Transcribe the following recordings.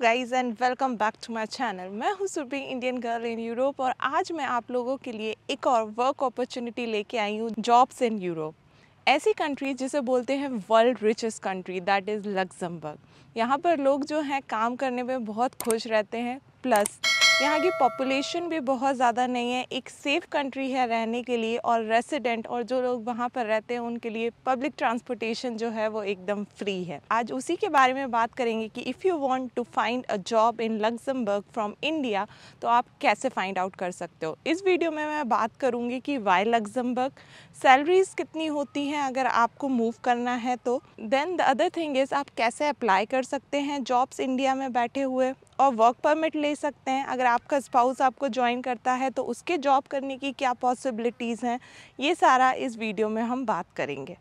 hello guys and welcome back to my channel मैं हूं Surabhi Indian girl in Europe और आज मैं आप लोगों के लिए एक और वर्क अपॉर्चुनिटी लेके आई हूं जॉब्स इन यूरोप ऐसी कंट्री जिसे बोलते हैं world richest country that is Luxembourg यहाँ पर लोग जो हैं काम करने में बहुत खुश रहते हैं प्लस यहाँ की पॉपुलेशन भी बहुत ज़्यादा नहीं है एक सेफ़ कंट्री है रहने के लिए और रेसिडेंट और जो लोग वहाँ पर रहते हैं उनके लिए पब्लिक ट्रांसपोर्टेशन जो है वो एकदम फ्री है आज उसी के बारे में बात करेंगे कि if you want to find a job in Luxembourg from India तो आप कैसे फाइंड आउट कर सकते हो इस वीडियो में मैं बात करूँगी कि वाई लग्जमबर्ग सैलरीज कितनी होती हैं अगर आपको मूव करना है तो then the other thing is आप कैसे अप्लाई कर सकते हैं जॉब्स इंडिया में बैठे हुए और वर्क परमिट ले सकते हैं अगर आपका स्पाउस आपको ज्वाइन करता है तो उसके जॉब करने की क्या पॉसिबिलिटीज़ हैं ये सारा इस वीडियो में हम बात करेंगे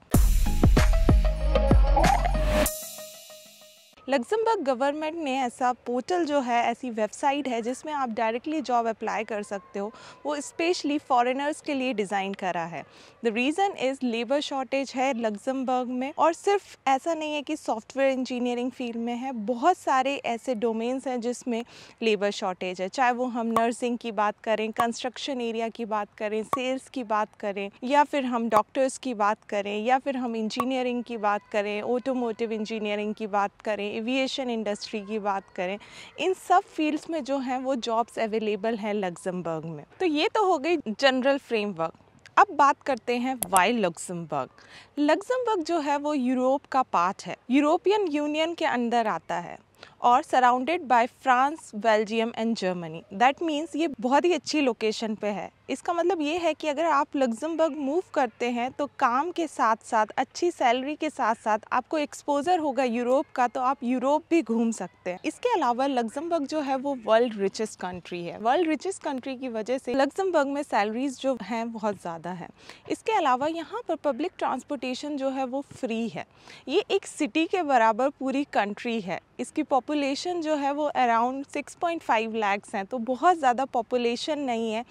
लग्जमबर्ग गवर्नमेंट ने ऐसा पोर्टल जो है ऐसी वेबसाइट है जिसमें आप डायरेक्टली जॉब अप्लाई कर सकते हो वो स्पेशली फॉरेनर्स के लिए डिज़ाइन करा है the reason is labour shortage है लग्जमबर्ग में और सिर्फ ऐसा नहीं है कि सॉफ्टवेयर इंजीनियरिंग फील्ड में है बहुत सारे ऐसे डोमेन्स हैं जिसमें लेबर शॉर्टेज है चाहे वो हम नर्सिंग की बात करें कंस्ट्रक्शन एरिया की बात करें सेल्स की बात करें या फिर हम डॉक्टर्स की बात करें या फिर हम इंजीनियरिंग की बात करें ऑटोमोटिव इंजीनियरिंग की बात करें एविएशन इंडस्ट्री की बात करें इन सब फील्ड्स में जो हैं वो जॉब्स अवेलेबल हैं लग्जमबर्ग में तो ये तो हो गई जनरल फ्रेमवर्क अब बात करते हैं वाई लग्जमबर्ग लग्जमबर्ग जो है वो यूरोप का पार्ट है यूरोपियन यूनियन के अंदर आता है और surrounded by France Belgium and Germany that means ये बहुत ही अच्छी लोकेशन पे है इसका मतलब ये है कि अगर आप लग्जमबर्ग मूव करते हैं तो काम के साथ साथ अच्छी सैलरी के साथ साथ आपको एक्सपोजर होगा यूरोप का तो आप यूरोप भी घूम सकते हैं इसके अलावा लग्जमबर्ग जो है वो वर्ल्ड रिचेस्ट कंट्री है वर्ल्ड रिचेस्ट कंट्री की वजह से लग्जमबर्ग में सैलरीज जो हैं बहुत ज़्यादा है इसके अलावा यहाँ पर पब्लिक ट्रांसपोर्टेशन जो है वो फ्री है ये एक सिटी के बराबर पूरी कंट्री है इसकी पॉप पॉपुलेशन जो है वो अराउंड 6.5 लैक्स हैं तो बहुत ज़्यादा पॉपुलेशन नहीं है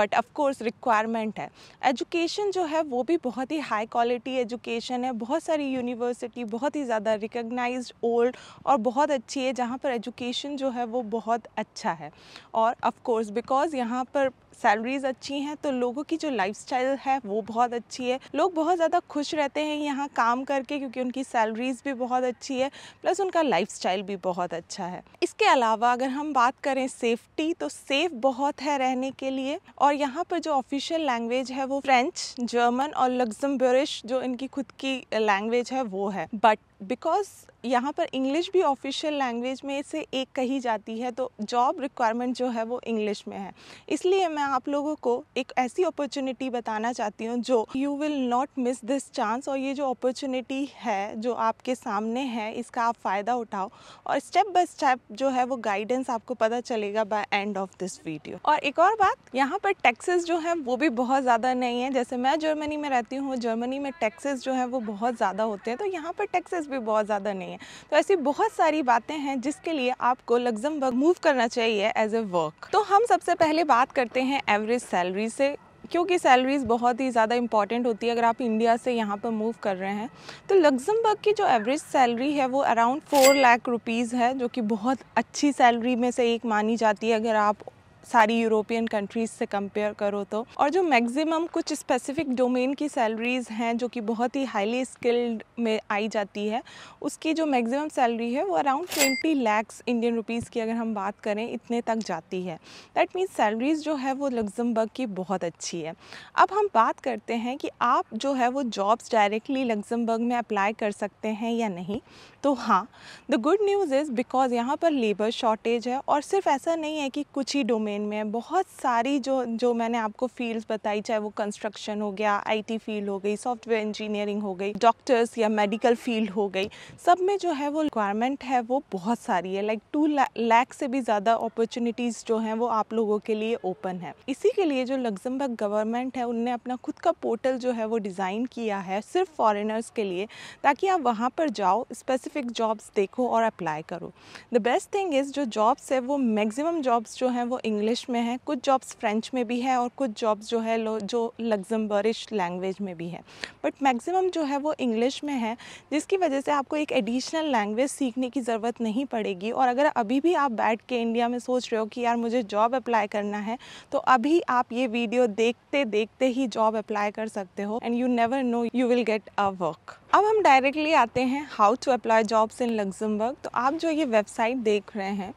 बट ऑफकोर्स रिक्वायरमेंट है एजुकेशन जो है वो भी बहुत ही हाई क्वालिटी एजुकेशन है बहुत सारी यूनिवर्सिटी बहुत ही ज़्यादा रिकगनाइज ओल्ड और बहुत अच्छी है जहाँ पर एजुकेशन जो है वो बहुत अच्छा है और ऑफकोर्स बिकॉज यहाँ पर सैलरीज अच्छी हैं तो लोगों की जो लाइफस्टाइल है वो बहुत अच्छी है लोग बहुत ज़्यादा खुश रहते हैं यहाँ काम करके क्योंकि उनकी सैलरीज भी बहुत अच्छी है प्लस उनका लाइफस्टाइल भी बहुत अच्छा है इसके अलावा अगर हम बात करें सेफ्टी तो सेफ़ बहुत है रहने के लिए और यहाँ पर जो ऑफिशियल लैंग्वेज है वो फ्रेंच जर्मन और लग्जम्बरिश जो इनकी खुद की लैंग्वेज है वो है बट बिकॉज यहाँ पर इंग्लिश भी ऑफिशियल लैंग्वेज में से एक कही जाती है तो जॉब रिक्वायरमेंट जो है वो इंग्लिश में है इसलिए मैं आप लोगों को एक ऐसी अपॉर्चुनिटी बताना चाहती हूँ जो you will not miss this chance और ये जो अपॉर्चुनिटी है जो आपके सामने है इसका आप फ़ायदा उठाओ और स्टेप बाय स्टेप जो है वो गाइडेंस आपको पता चलेगा by end of this video और एक और बात यहाँ पर टैक्सेस जो है वो भी बहुत ज़्यादा नहीं है जैसे मैं जर्मनी में रहती हूँ जर्मनी में टैक्सेस जो है वो बहुत ज़्यादा होते हैं तो यहाँ पर टैक्सेस भी बहुत ज़्यादा नहीं है तो ऐसी बहुत सारी बातें हैं जिसके लिए आपको लग्जमबर्ग मूव करना चाहिए एज ए वर्क तो हम सबसे पहले बात करते हैं एवरेज सैलरी से क्योंकि सैलरीज़ बहुत ही ज़्यादा इंपॉर्टेंट होती है अगर आप इंडिया से यहाँ पर मूव कर रहे हैं तो लग्जमबर्ग की जो एवरेज सैलरी है वो अराउंड फोर लाख रुपीज़ है जो कि बहुत अच्छी सैलरी में से एक मानी जाती है अगर आप सारी यूरोपियन कंट्रीज़ से कंपेयर करो तो और जो मैक्सिमम कुछ स्पेसिफिक डोमेन की सैलरीज़ हैं जो कि बहुत ही हाईली स्किल्ड में आई जाती है उसकी जो मैक्सिमम सैलरी है वो around twenty lakhs Indian rupees की अगर हम बात करें इतने तक जाती है दैट मीन्स सैलरीज़ जो है वो लग्जमबर्ग की बहुत अच्छी है अब हम बात करते हैं कि आप जो है वो जॉब्स डायरेक्टली लग्जमबर्ग में अप्लाई कर सकते हैं या नहीं तो हाँ the good news is because यहाँ पर लेबर शॉर्टेज है और सिर्फ ऐसा नहीं है कि कुछ ही डोमेन डोमेन में है बहुत सारी जो जो मैंने आपको फील्ड्स बताई चाहे वो कंस्ट्रक्शन हो गया आईटी फील्ड हो गई सॉफ्टवेयर इंजीनियरिंग हो गई डॉक्टर्स या मेडिकल फील्ड हो गई सब में जो है वो रिक्वायरमेंट है वो बहुत सारी है लाइक टू लैख से भी ज़्यादा अपॉर्चुनिटीज़ जो हैं वो आप लोगों के लिए ओपन है इसी के लिए जो लग्जमबर्ग गवर्नमेंट है उनने अपना खुद का पोर्टल जो है वो डिज़ाइन किया है सिर्फ फॉरेनर्स के लिए ताकि आप वहाँ पर जाओ स्पेसिफिक जॉब्स देखो और अप्लाई करो द बेस्ट थिंग इज़ जो जॉब्स है वो मैक्सिमम जॉब्स जो हैं वो इंग्लिश इंग्लिश में है कुछ जॉब्स फ्रेंच में भी हैं और कुछ जॉब्स जो है जो लग्जमबरिश लैंग्वेज में भी है बट मैक्सिमम जो है वो इंग्लिश में है जिसकी वजह से आपको एक एडिशनल लैंग्वेज सीखने की ज़रूरत नहीं पड़ेगी और अगर अभी भी आप बैठ के इंडिया में सोच रहे हो कि यार मुझे जॉब अप्लाई करना है तो अभी आप ये वीडियो देखते देखते ही जॉब अप्लाई कर सकते हो and you never know you will get a work अब हम डायरेक्टली आते हैं how to apply jobs in Luxembourg तो आप जो ये वेबसाइट देख रहे हैं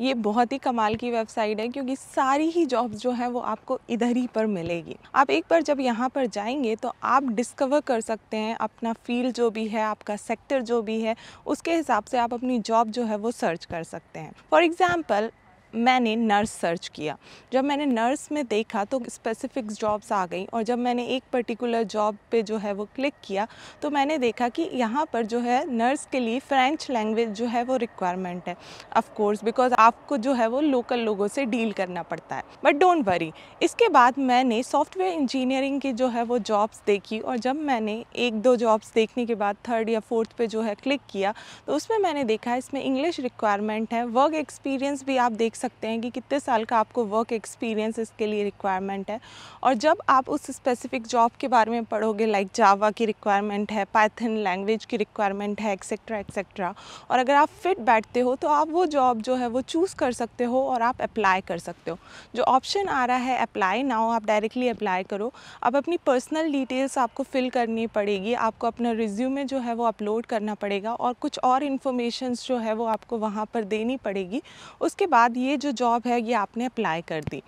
ये बहुत ही कमाल की वेबसाइट है क्योंकि सारी ही जॉब्स जो हैं वो आपको इधर ही पर मिलेगी आप एक बार जब यहाँ पर जाएंगे तो आप डिस्कवर कर सकते हैं अपना फील्ड जो भी है आपका सेक्टर जो भी है उसके हिसाब से आप अपनी जॉब जो है वो सर्च कर सकते हैं फॉर एग्ज़ाम्पल मैंने नर्स सर्च किया जब मैंने नर्स में देखा तो स्पेसिफिक जॉब्स आ गई और जब मैंने एक पर्टिकुलर जॉब पे जो है वो क्लिक किया तो मैंने देखा कि यहाँ पर जो है नर्स के लिए फ्रेंच लैंग्वेज जो है वो रिक्वायरमेंट है ऑफ कोर्स बिकॉज आपको जो है वो लोकल लोगों से डील करना पड़ता है बट डोंट वरी इसके बाद मैंने सॉफ्टवेयर इंजीनियरिंग की जो है वो जॉब्स देखी और जब मैंने एक दो जॉब्स देखने के बाद थर्ड या फोर्थ पे जो है क्लिक किया तो उसमें मैंने देखा इसमें इंग्लिश रिक्वायरमेंट है वर्क एक्सपीरियंस भी आप देख सकते हैं कि कितने साल का आपको वर्क एक्सपीरियंस इसके लिए रिक्वायरमेंट है और जब आप उस स्पेसिफिक जॉब के बारे में पढ़ोगे लाइक जावा की रिक्वायरमेंट है पाइथन लैंग्वेज की रिक्वायरमेंट है एक्सेट्रा एक्सेट्रा और अगर आप फिट बैठते हो तो आप वो जॉब जो है वो चूज़ कर सकते हो और आप अप्लाई कर सकते हो जो ऑप्शन आ रहा है अप्लाई नाउ आप डायरेक्टली अप्लाई करो अब अपनी पर्सनल डिटेल्स आपको फ़िल करनी पड़ेगी आपको अपना रिज्यूमे जो है वो अपलोड करना पड़ेगा और कुछ और इन्फॉर्मेशन जो है वो आपको वहाँ पर देनी पड़ेगी उसके बाद ये ये जो जॉब है ये आपने अप्लाई कर दी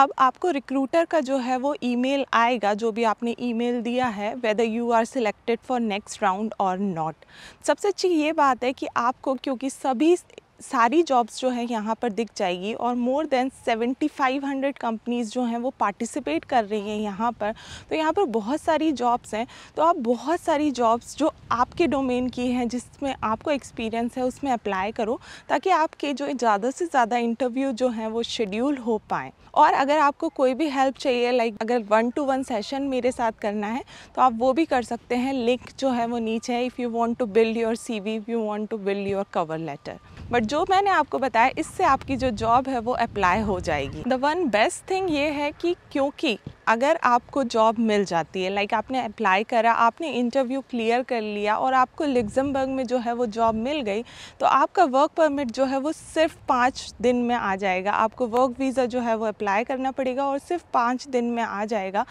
अब आपको रिक्रूटर का जो है वो ईमेल आएगा जो भी आपने ईमेल दिया है whether you are selected for next round और नॉट सबसे अच्छी ये बात है कि आपको क्योंकि सभी सारी जॉब्स जो हैं यहाँ पर दिख जाएगी और मोर देन 7500 कंपनीज़ जो हैं वो पार्टिसिपेट कर रही हैं यहाँ पर तो यहाँ पर बहुत सारी जॉब्स हैं तो आप बहुत सारी जॉब्स जो आपके डोमेन की हैं जिसमें आपको एक्सपीरियंस है उसमें अप्लाई करो ताकि आपके जो ज़्यादा से ज़्यादा इंटरव्यू जो हैं वो शेड्यूल हो पाएँ और अगर आपको कोई भी हेल्प चाहिए लाइक अगर वन टू वन सेशन मेरे साथ करना है तो आप वो भी कर सकते हैं लिंक जो है वो नीचे है if you want to build your C V if you want to build your cover letter but जो मैंने आपको बताया इससे आपकी जो जॉब है वो अप्लाई हो जाएगी द वन बेस्ट थिंग ये है कि क्योंकि अगर आपको जॉब मिल जाती है लाइक आपने अप्लाई करा आपने इंटरव्यू क्लियर कर लिया और आपको लिग्जमबर्ग में जो है वो जॉब मिल गई तो आपका वर्क परमिट जो है वो सिर्फ पाँच दिन में आ जाएगा आपको वर्क वीज़ा जो है वो अप्लाई करना पड़ेगा और सिर्फ पाँच दिन में आ जाएगा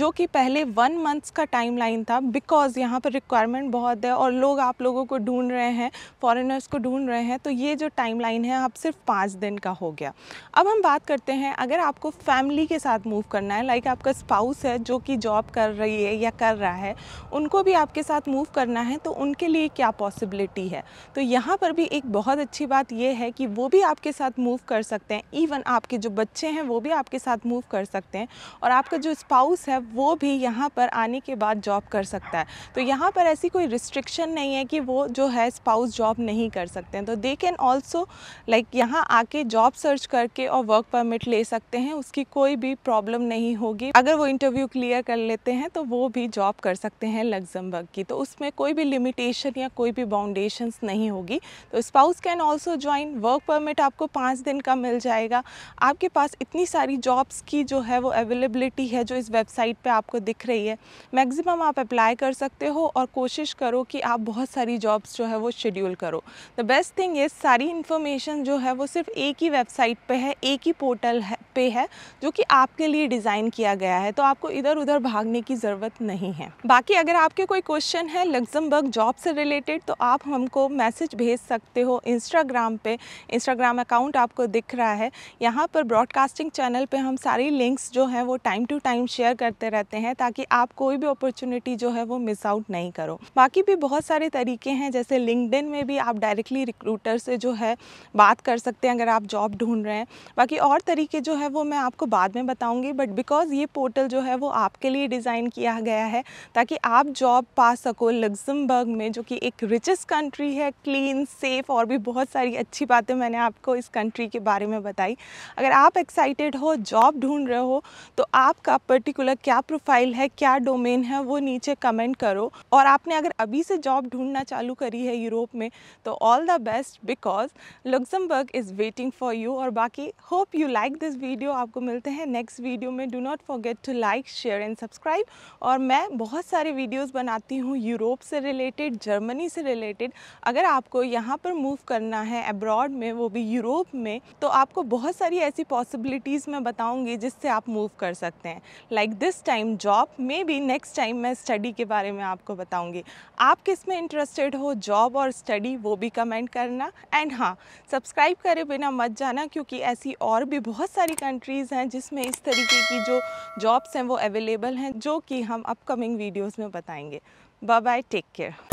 जो कि पहले वन मंथ्स का टाइम लाइन था बिकॉज़ यहाँ पर रिक्वायरमेंट बहुत है और लोग आप लोगों को ढूंढ रहे हैं फॉरनर्स को ढूंढ रहे हैं तो ये जो टाइम लाइन है आप सिर्फ पाँच दिन का हो गया अब हम बात करते हैं अगर आपको फैमिली के साथ मूव करना है लाइक आप आपका स्पाउस है जो कि जॉब कर रही है या कर रहा है उनको भी आपके साथ मूव करना है तो उनके लिए क्या पॉसिबिलिटी है तो यहाँ पर भी एक बहुत अच्छी बात यह है कि वो भी आपके साथ मूव कर सकते हैं इवन आपके जो बच्चे हैं वो भी आपके साथ मूव कर सकते हैं और आपका जो स्पाउस है वो भी यहाँ पर आने के बाद जॉब कर सकता है तो यहाँ पर ऐसी कोई रिस्ट्रिक्शन नहीं है कि वो जो है स्पाउस जॉब नहीं कर सकते हैं तो दे कैन ऑल्सो लाइक यहाँ आके जॉब सर्च करके और वर्क परमिट ले सकते हैं उसकी कोई भी प्रॉब्लम नहीं होगी अगर वो इंटरव्यू क्लियर कर लेते हैं तो वो भी जॉब कर सकते हैं लग्जमबर्ग की तो उसमें कोई भी लिमिटेशन या कोई भी बाउंडेशंस नहीं होगी तो spouse can also join work permit आपको पाँच दिन का मिल जाएगा आपके पास इतनी सारी जॉब्स की जो है वो अवेलेबिलिटी है जो इस वेबसाइट पर आपको दिख रही है मैक्सिमम आप अप्लाई कर सकते हो और कोशिश करो कि आप बहुत सारी जॉब्स जो है वो शेड्यूल करो द बेस्ट थिंग ये सारी इन्फॉर्मेशन जो है वो सिर्फ एक ही वेबसाइट पे है एक ही पोर्टल है पे है जो कि आपके लिए डिज़ाइन किया गया है तो आपको इधर उधर भागने की ज़रूरत नहीं है बाकी अगर आपके कोई क्वेश्चन है लग्जमबर्ग जॉब से रिलेटेड तो आप हमको मैसेज भेज सकते हो इंस्टाग्राम पे इंस्टाग्राम अकाउंट आपको दिख रहा है यहाँ पर ब्रॉडकास्टिंग चैनल पर हम सारी लिंक्स जो हैं वो टाइम टू टाइम शेयर करते रहते हैं ताकि आप कोई भी अपॉर्चुनिटी जो है वो मिस आउट नहीं करो बाकी भी बहुत सारे तरीके हैं जैसे लिंकड में भी आप डायरेक्टली रिक्रूटर से जो है बात कर सकते हैं अगर आप जॉब ढूंढ रहे हैं बाकी और तरीके जो है वो मैं आपको बाद में बताऊंगी बट बिकॉज़ ये पोर्टल जो है वो आपके लिए डिज़ाइन किया गया है ताकि आप जॉब पा सको लग्जमबर्ग में जो कि एक रिचेस्ट कंट्री है क्लीन सेफ और भी बहुत सारी अच्छी बातें मैंने आपको इस कंट्री के बारे में बताई अगर आप एक्साइटेड हो जॉब ढूंढ रहे हो तो आपका पर्टिकुलर क्या प्रोफाइल है क्या डोमेन है वो नीचे कमेंट करो और आपने अगर अभी से जॉब ढूंढना चालू करी है यूरोप में तो all the best because Luxembourg is waiting for you और बाकी hope you like this video video आपको मिलते हैं नेक्स्ट वीडियो में do not forget to like share and subscribe और मैं बहुत सारे वीडियोस बनाती हूँ यूरोप से रिलेटेड जर्मनी से रिलेटेड अगर आपको यहाँ पर मूव करना है अब्रॉड में वो भी यूरोप में तो आपको बहुत सारी ऐसी पॉसिबिलिटीज़ मैं बताऊँगी जिससे आप मूव कर सकते हैं like this time job maybe next time मैं स्टडी के बारे में आपको बताऊँगी आप किस में इंटरेस्टेड हो जॉब और स्टडी वो भी कमेंट करना एंड हाँ सब्सक्राइब करे बिना मत जाना क्योंकि ऐसी और भी बहुत सारी कंट्रीज़ हैं जिसमें इस तरीके की जो जॉब्स हैं वो अवेलेबल हैं जो कि हम अपकमिंग वीडियोस में बताएंगे बाय बाय टेक केयर